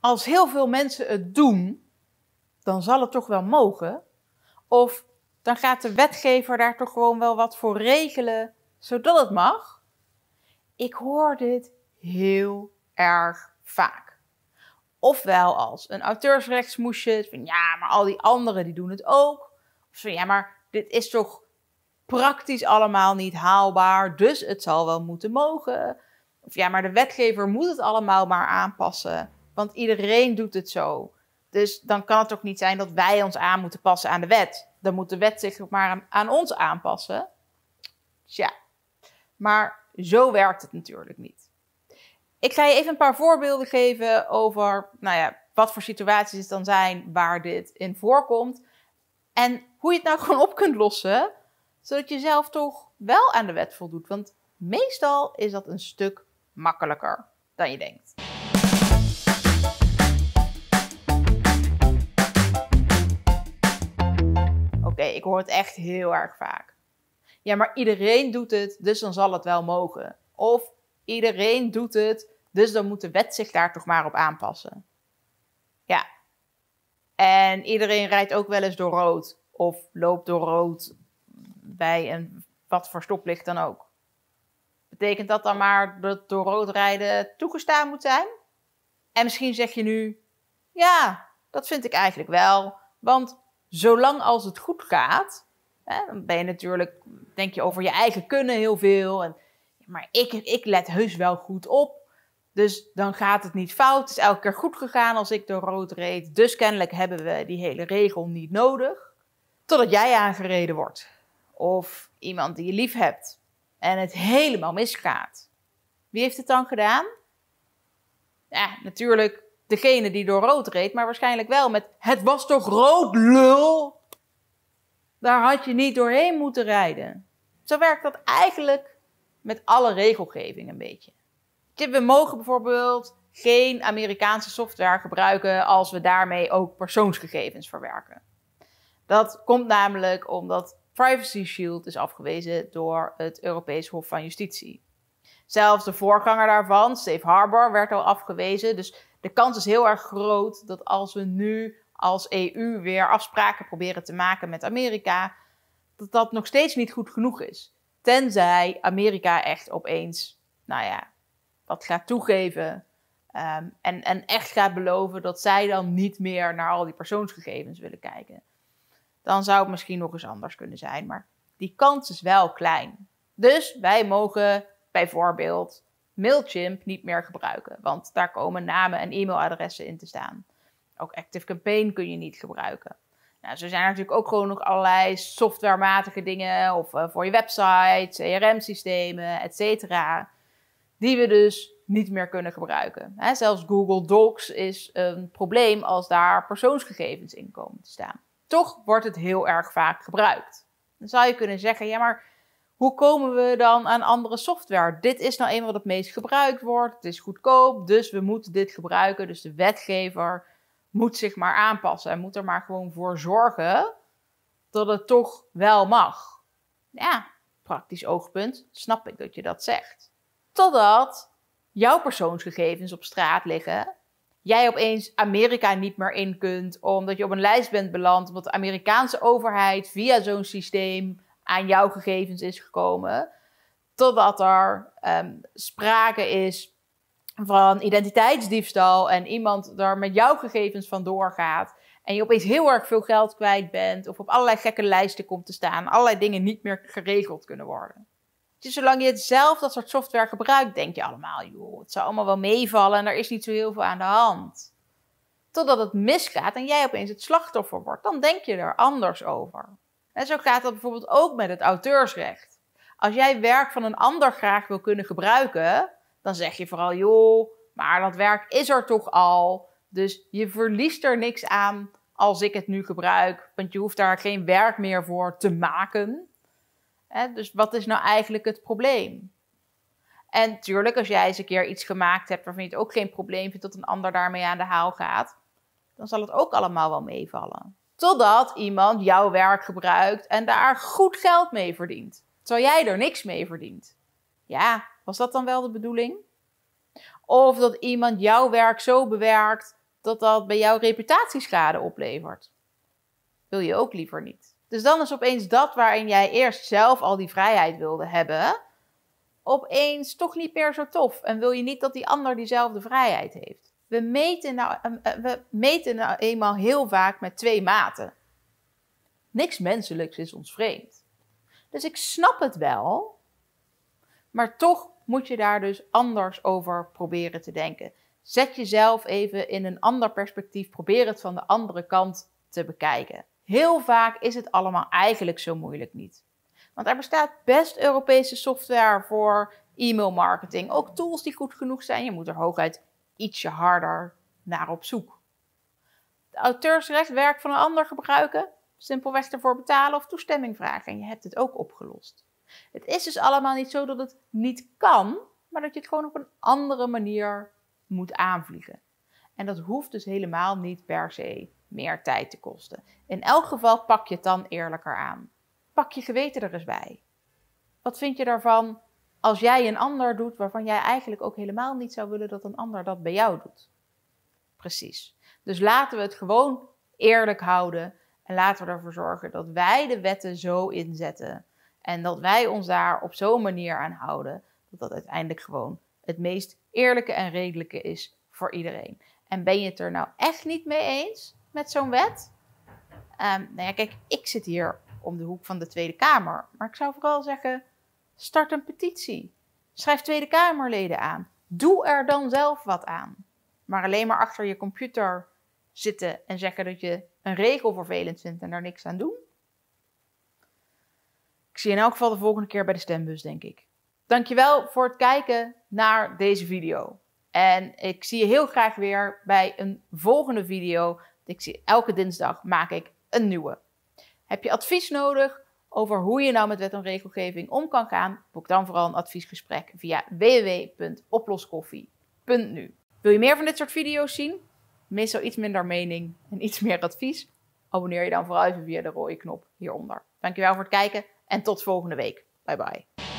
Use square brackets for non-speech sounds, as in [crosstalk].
als heel veel mensen het doen, dan zal het toch wel mogen. Of dan gaat de wetgever daar toch gewoon wel wat voor regelen, zodat het mag. Ik hoor dit heel erg vaak. Ofwel als een auteursrechtsmoesje, van ja, maar al die anderen die doen het ook. Of van ja, maar dit is toch praktisch allemaal niet haalbaar, dus het zal wel moeten mogen. Of ja, maar de wetgever moet het allemaal maar aanpassen. Want iedereen doet het zo. Dus dan kan het toch niet zijn dat wij ons aan moeten passen aan de wet. Dan moet de wet zich maar aan, aan ons aanpassen. Tja. Maar zo werkt het natuurlijk niet. Ik ga je even een paar voorbeelden geven over nou ja, wat voor situaties het dan zijn waar dit in voorkomt. En hoe je het nou [laughs] gewoon op kunt lossen, zodat je zelf toch wel aan de wet voldoet. Want meestal is dat een stuk makkelijker dan je denkt. Ik hoor het echt heel erg vaak. Ja, maar iedereen doet het, dus dan zal het wel mogen. Of iedereen doet het, dus dan moet de wet zich daar toch maar op aanpassen. Ja. En iedereen rijdt ook wel eens door rood. Of loopt door rood bij een wat voor stoplicht dan ook. Betekent dat dan maar dat door rood rijden toegestaan moet zijn? En misschien zeg je nu: ja, dat vind ik eigenlijk wel. Want zolang als het goed gaat, hè, dan ben je natuurlijk, denk je over je eigen kunnen heel veel. En, maar ik, ik let heus wel goed op. Dus dan gaat het niet fout. Het is elke keer goed gegaan als ik door rood reed. Dus kennelijk hebben we die hele regel niet nodig. Totdat jij aangereden wordt. Of iemand die je lief hebt. En het helemaal misgaat. Wie heeft het dan gedaan? Ja, natuurlijk degene die door rood reed, maar waarschijnlijk wel met het was toch rood, lul? Daar had je niet doorheen moeten rijden. Zo werkt dat eigenlijk met alle regelgeving een beetje. We mogen bijvoorbeeld geen Amerikaanse software gebruiken als we daarmee ook persoonsgegevens verwerken. Dat komt namelijk omdat Privacy Shield is afgewezen door het Europees Hof van Justitie. Zelfs de voorganger daarvan, Safe Harbor, werd al afgewezen. Dus de kans is heel erg groot dat als we nu als EU weer afspraken proberen te maken met Amerika, dat dat nog steeds niet goed genoeg is. Tenzij Amerika echt opeens, nou ja, wat gaat toegeven. Ehm, en, en echt gaat beloven dat zij dan niet meer naar al die persoonsgegevens willen kijken. Dan zou het misschien nog eens anders kunnen zijn. Maar die kans is wel klein. Dus wij mogen bijvoorbeeld Mailchimp niet meer gebruiken, want daar komen namen en e-mailadressen in te staan. Ook Active Campaign kun je niet gebruiken. Nou, zo zijn natuurlijk ook gewoon nog allerlei softwarematige dingen of eh, voor je website, CRM-systemen, etc. die we dus niet meer kunnen gebruiken. He, zelfs Google Docs is een probleem als daar persoonsgegevens in komen te staan. Toch wordt het heel erg vaak gebruikt. Dan zou je kunnen zeggen, ja, maar hoe komen we dan aan andere software? Dit is nou eenmaal wat het meest gebruikt wordt. Het is goedkoop, dus we moeten dit gebruiken. Dus de wetgever moet zich maar aanpassen en moet er maar gewoon voor zorgen dat het toch wel mag. Ja, praktisch oogpunt, snap ik dat je dat zegt. Totdat jouw persoonsgegevens op straat liggen, jij opeens Amerika niet meer in kunt omdat je op een lijst bent beland, omdat de Amerikaanse overheid via zo'n systeem aan jouw gegevens is gekomen. Totdat er um, sprake is van identiteitsdiefstal en iemand er met jouw gegevens van doorgaat En je opeens heel erg veel geld kwijt bent of op allerlei gekke lijsten komt te staan. Allerlei dingen niet meer geregeld kunnen worden. Dus zolang je het zelf dat soort software gebruikt, denk je allemaal, joh, het zou allemaal wel meevallen en er is niet zo heel veel aan de hand. Totdat het misgaat en jij opeens het slachtoffer wordt, dan denk je er anders over. En zo gaat dat bijvoorbeeld ook met het auteursrecht. Als jij werk van een ander graag wil kunnen gebruiken, dan zeg je vooral, joh, maar dat werk is er toch al. Dus je verliest er niks aan als ik het nu gebruik, want je hoeft daar geen werk meer voor te maken. dus wat is nou eigenlijk het probleem? En tuurlijk, als jij eens een keer iets gemaakt hebt waarvan je het ook geen probleem vindt dat een ander daarmee aan de haal gaat, dan zal het ook allemaal wel meevallen. Totdat iemand jouw werk gebruikt en daar goed geld mee verdient. Terwijl jij er niks mee verdient. Ja, was dat dan wel de bedoeling? Of dat iemand jouw werk zo bewerkt dat dat bij jouw reputatieschade oplevert. Wil je ook liever niet. Dus dan is opeens dat waarin jij eerst zelf al die vrijheid wilde hebben, opeens toch niet meer zo tof. En wil je niet dat die ander diezelfde vrijheid heeft. We meten, nou, eh, eh, we meten nou eenmaal heel vaak met twee maten. Niks menselijks is ons vreemd. Dus ik snap het wel, maar toch moet je daar dus anders over proberen te denken. Zet jezelf even in een ander perspectief, probeer het van de andere kant te bekijken. Heel vaak is het allemaal eigenlijk zo moeilijk niet. Want er bestaat best Europese software voor e-mail marketing. Ook tools die goed genoeg zijn. Je moet er hooguit ietsje harder naar op zoek. De auteursrecht werk van een ander gebruiken, simpelweg ervoor betalen of toestemming vragen en je hebt het ook opgelost. Het is dus allemaal niet zo dat het niet kan, maar dat je het gewoon op een andere manier moet aanvliegen. En dat hoeft dus helemaal niet per se meer tijd te kosten. In elk geval pak je het dan eerlijker aan. Pak je geweten er eens bij. Wat vind je daarvan als jij een ander doet waarvan jij eigenlijk ook helemaal niet zou willen dat een ander dat bij jou doet. Precies. Dus laten we het gewoon eerlijk houden en laten we ervoor zorgen dat wij de wetten zo inzetten en dat wij ons daar op zo'n manier aan houden dat dat uiteindelijk gewoon het meest eerlijke en redelijke is voor iedereen. En ben je het er nou echt niet mee eens met zo'n wet? Um, nou ja, kijk, ik zit hier om de hoek van de Tweede Kamer, maar ik zou vooral zeggen Start een petitie. Schrijf Tweede Kamerleden aan. Doe er dan zelf wat aan. Maar alleen maar achter je computer zitten en zeggen dat je een regel vervelend vindt en daar niks aan doen. Ik zie je in elk geval de volgende keer bij de stembus, denk ik. Dankjewel voor het kijken naar deze video. En ik zie je heel graag weer bij een volgende video. Ik zie elke dinsdag maak ik een nieuwe. Heb je advies nodig? over hoe je nou met wet en regelgeving om kan gaan, boek dan vooral een adviesgesprek via www.oploskoffie.nu. Wil je meer van dit soort video's zien? Meestal iets minder mening en iets meer advies? Abonneer je dan vooral even via de rode knop hieronder. Dankjewel voor het kijken en tot volgende week. Bye bye.